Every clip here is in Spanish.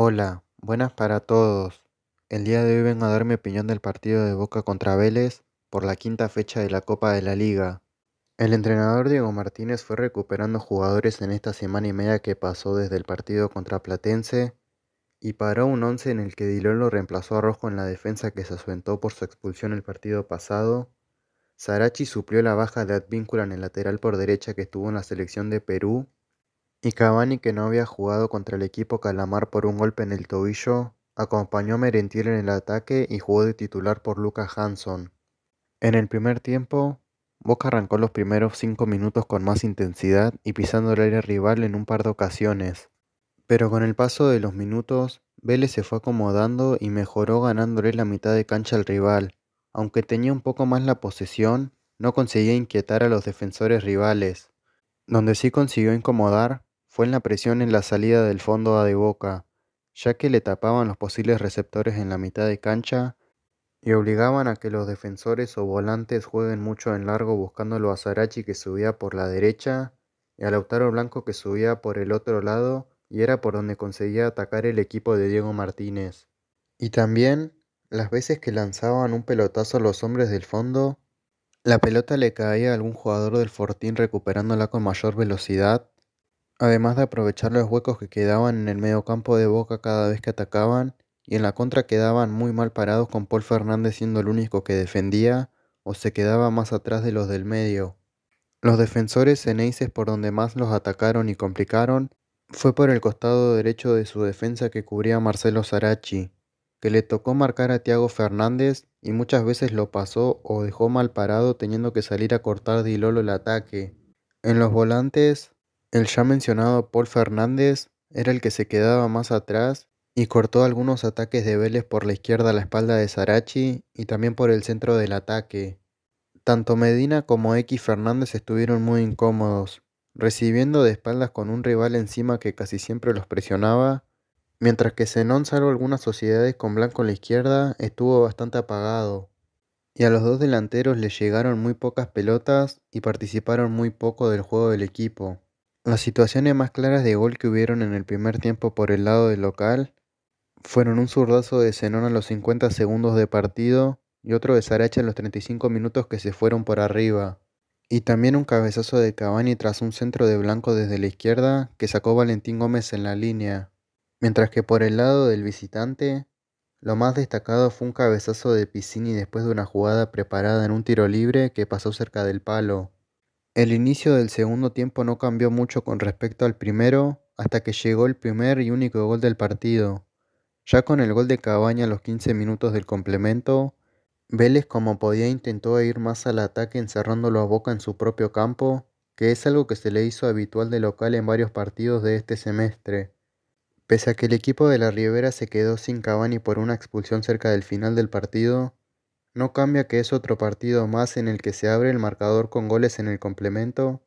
Hola, buenas para todos. El día de hoy vengo a dar mi opinión del partido de Boca contra Vélez por la quinta fecha de la Copa de la Liga. El entrenador Diego Martínez fue recuperando jugadores en esta semana y media que pasó desde el partido contra Platense y paró un once en el que Dilolo lo reemplazó a Rojo en la defensa que se asentó por su expulsión el partido pasado. Sarachi suplió la baja de Advíncula en el lateral por derecha que estuvo en la selección de Perú y Cavani, que no había jugado contra el equipo Calamar por un golpe en el tobillo, acompañó a Merentiel en el ataque y jugó de titular por Lucas Hanson. En el primer tiempo, Boca arrancó los primeros cinco minutos con más intensidad y pisando el aire rival en un par de ocasiones. Pero con el paso de los minutos, Vélez se fue acomodando y mejoró ganándole la mitad de cancha al rival. Aunque tenía un poco más la posesión, no conseguía inquietar a los defensores rivales. Donde sí consiguió incomodar fue en la presión en la salida del fondo a De Boca, ya que le tapaban los posibles receptores en la mitad de cancha y obligaban a que los defensores o volantes jueguen mucho en largo buscándolo a Sarachi que subía por la derecha y a Lautaro Blanco que subía por el otro lado y era por donde conseguía atacar el equipo de Diego Martínez. Y también las veces que lanzaban un pelotazo a los hombres del fondo, la pelota le caía a algún jugador del Fortín recuperándola con mayor velocidad además de aprovechar los huecos que quedaban en el medio campo de Boca cada vez que atacaban, y en la contra quedaban muy mal parados con Paul Fernández siendo el único que defendía o se quedaba más atrás de los del medio. Los defensores eneises por donde más los atacaron y complicaron fue por el costado derecho de su defensa que cubría Marcelo Sarachi, que le tocó marcar a Thiago Fernández y muchas veces lo pasó o dejó mal parado teniendo que salir a cortar de Lolo el ataque. En los volantes, el ya mencionado Paul Fernández era el que se quedaba más atrás y cortó algunos ataques de Vélez por la izquierda a la espalda de Sarachi y también por el centro del ataque. Tanto Medina como X Fernández estuvieron muy incómodos, recibiendo de espaldas con un rival encima que casi siempre los presionaba, mientras que Zenón, salvo algunas sociedades con blanco en la izquierda, estuvo bastante apagado, y a los dos delanteros les llegaron muy pocas pelotas y participaron muy poco del juego del equipo. Las situaciones más claras de gol que hubieron en el primer tiempo por el lado del local fueron un zurdazo de Zenón a los 50 segundos de partido y otro de Saracha en los 35 minutos que se fueron por arriba. Y también un cabezazo de Cavani tras un centro de blanco desde la izquierda que sacó Valentín Gómez en la línea. Mientras que por el lado del visitante, lo más destacado fue un cabezazo de Piscini después de una jugada preparada en un tiro libre que pasó cerca del palo. El inicio del segundo tiempo no cambió mucho con respecto al primero hasta que llegó el primer y único gol del partido. Ya con el gol de Cabaña a los 15 minutos del complemento, Vélez como podía intentó ir más al ataque encerrándolo a Boca en su propio campo, que es algo que se le hizo habitual de local en varios partidos de este semestre. Pese a que el equipo de la Ribera se quedó sin Cavani por una expulsión cerca del final del partido, no cambia que es otro partido más en el que se abre el marcador con goles en el complemento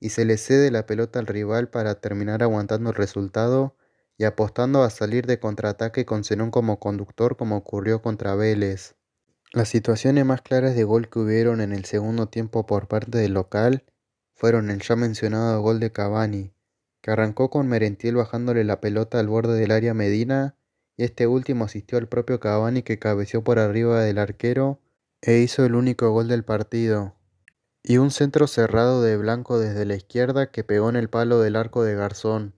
y se le cede la pelota al rival para terminar aguantando el resultado y apostando a salir de contraataque con Zenón como conductor como ocurrió contra Vélez. Las situaciones más claras de gol que hubieron en el segundo tiempo por parte del local fueron el ya mencionado gol de Cavani, que arrancó con Merentiel bajándole la pelota al borde del área Medina este último asistió al propio Cavani que cabeció por arriba del arquero e hizo el único gol del partido. Y un centro cerrado de Blanco desde la izquierda que pegó en el palo del arco de Garzón.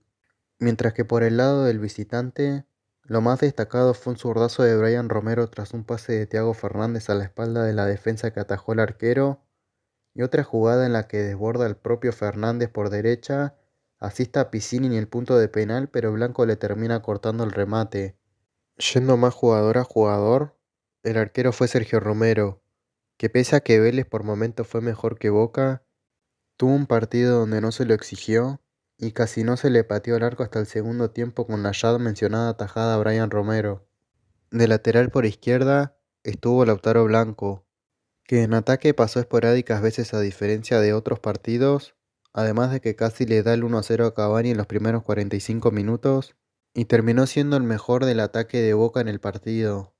Mientras que por el lado del visitante, lo más destacado fue un zurdazo de Brian Romero tras un pase de Thiago Fernández a la espalda de la defensa que atajó el arquero y otra jugada en la que desborda el propio Fernández por derecha, asista a Piscini en el punto de penal, pero Blanco le termina cortando el remate. Yendo más jugador a jugador, el arquero fue Sergio Romero, que pese a que Vélez por momento fue mejor que Boca, tuvo un partido donde no se lo exigió y casi no se le pateó el arco hasta el segundo tiempo con la ya mencionada tajada a Brian Romero. De lateral por izquierda estuvo Lautaro Blanco, que en ataque pasó esporádicas veces a diferencia de otros partidos, además de que casi le da el 1-0 a Cavani en los primeros 45 minutos y terminó siendo el mejor del ataque de Boca en el partido.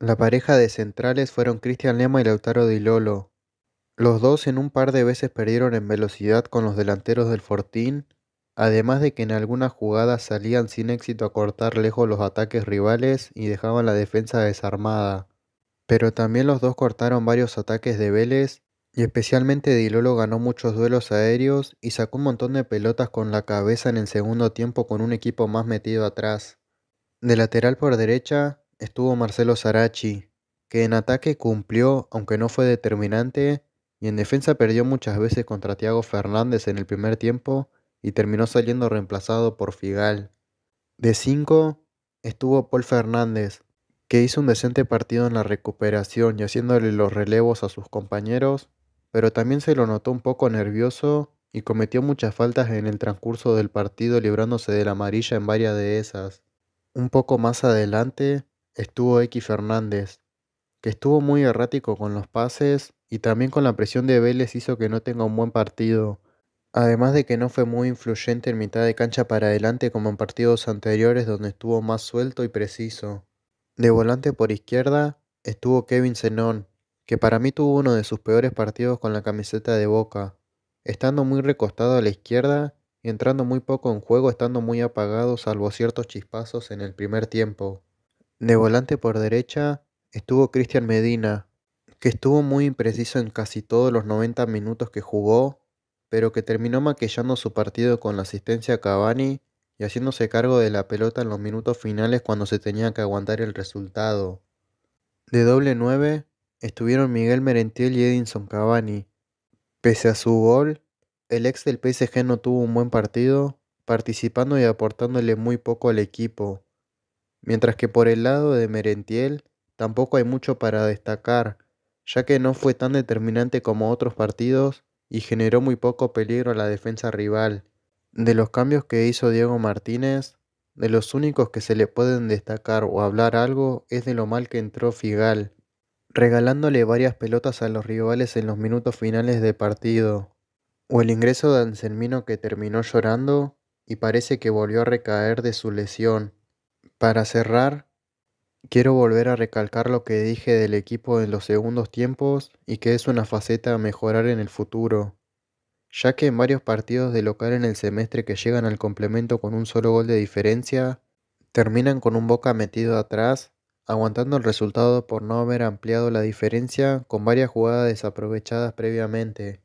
La pareja de centrales fueron Cristian Lema y Lautaro Di Lolo. Los dos en un par de veces perdieron en velocidad con los delanteros del Fortín, además de que en algunas jugadas salían sin éxito a cortar lejos los ataques rivales y dejaban la defensa desarmada. Pero también los dos cortaron varios ataques de Vélez y especialmente Dilolo ganó muchos duelos aéreos y sacó un montón de pelotas con la cabeza en el segundo tiempo con un equipo más metido atrás. De lateral por derecha estuvo Marcelo Sarachi, que en ataque cumplió, aunque no fue determinante, y en defensa perdió muchas veces contra Tiago Fernández en el primer tiempo y terminó saliendo reemplazado por Figal. De 5 estuvo Paul Fernández, que hizo un decente partido en la recuperación y haciéndole los relevos a sus compañeros pero también se lo notó un poco nervioso y cometió muchas faltas en el transcurso del partido librándose de la amarilla en varias de esas. Un poco más adelante estuvo X Fernández, que estuvo muy errático con los pases y también con la presión de Vélez hizo que no tenga un buen partido, además de que no fue muy influyente en mitad de cancha para adelante como en partidos anteriores donde estuvo más suelto y preciso. De volante por izquierda estuvo Kevin Zenón, que para mí tuvo uno de sus peores partidos con la camiseta de Boca, estando muy recostado a la izquierda y entrando muy poco en juego, estando muy apagado salvo ciertos chispazos en el primer tiempo. De volante por derecha estuvo Cristian Medina, que estuvo muy impreciso en casi todos los 90 minutos que jugó, pero que terminó maquillando su partido con la asistencia a Cavani y haciéndose cargo de la pelota en los minutos finales cuando se tenía que aguantar el resultado. De doble 9 estuvieron Miguel Merentiel y Edinson Cavani. Pese a su gol, el ex del PSG no tuvo un buen partido, participando y aportándole muy poco al equipo. Mientras que por el lado de Merentiel tampoco hay mucho para destacar, ya que no fue tan determinante como otros partidos y generó muy poco peligro a la defensa rival. De los cambios que hizo Diego Martínez, de los únicos que se le pueden destacar o hablar algo es de lo mal que entró Figal, regalándole varias pelotas a los rivales en los minutos finales de partido, o el ingreso de Anselmino que terminó llorando y parece que volvió a recaer de su lesión. Para cerrar, quiero volver a recalcar lo que dije del equipo en los segundos tiempos y que es una faceta a mejorar en el futuro, ya que en varios partidos de local en el semestre que llegan al complemento con un solo gol de diferencia, terminan con un Boca metido atrás aguantando el resultado por no haber ampliado la diferencia con varias jugadas desaprovechadas previamente.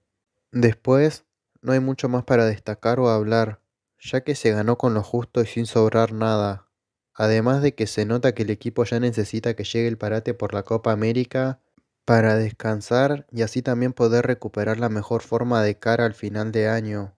Después, no hay mucho más para destacar o hablar, ya que se ganó con lo justo y sin sobrar nada. Además de que se nota que el equipo ya necesita que llegue el parate por la Copa América para descansar y así también poder recuperar la mejor forma de cara al final de año.